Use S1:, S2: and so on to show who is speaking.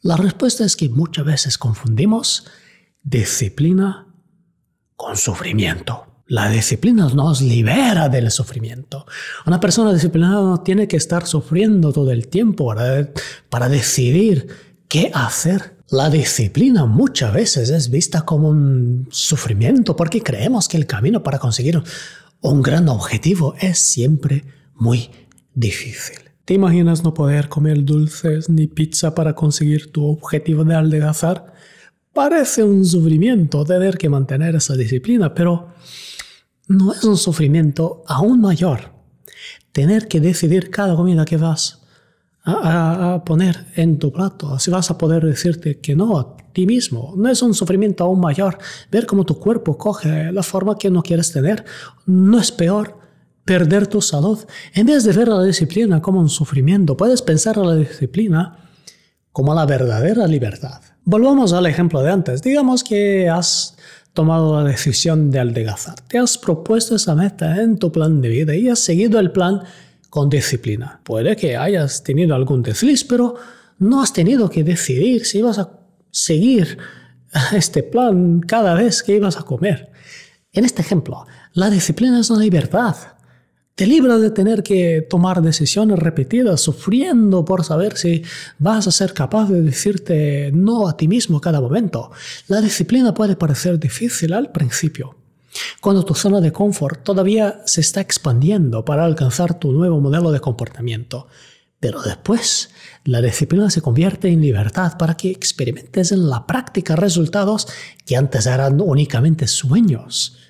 S1: La respuesta es que muchas veces confundimos disciplina con sufrimiento. La disciplina nos libera del sufrimiento. Una persona disciplinada no tiene que estar sufriendo todo el tiempo para decidir qué hacer. La disciplina muchas veces es vista como un sufrimiento porque creemos que el camino para conseguir un gran objetivo es siempre muy difícil. ¿Te imaginas no poder comer dulces ni pizza para conseguir tu objetivo de adelgazar? Parece un sufrimiento tener que mantener esa disciplina, pero no es un sufrimiento aún mayor. Tener que decidir cada comida que vas a, poner en tu plato, así vas a poder decirte que no a ti mismo, no es un sufrimiento aún mayor. Ver cómo tu cuerpo coge la forma que no quieres tener no es peor perder tu salud. En vez de ver la disciplina como un sufrimiento, puedes pensar a la disciplina como la verdadera libertad. Volvamos al ejemplo de antes. Digamos que has tomado la decisión de adelgazar. Te has propuesto esa meta en tu plan de vida y has seguido el plan con disciplina. Puede que hayas tenido algún desliz, pero no has tenido que decidir si ibas a seguir este plan cada vez que ibas a comer. En este ejemplo, la disciplina es una libertad. Te libras de tener que tomar decisiones repetidas, sufriendo por saber si vas a ser capaz de decirte no a ti mismo cada momento. La disciplina puede parecer difícil al principio, cuando tu zona de confort todavía se está expandiendo para alcanzar tu nuevo modelo de comportamiento. Pero después, la disciplina se convierte en libertad para que experimentes en la práctica resultados que antes eran únicamente sueños.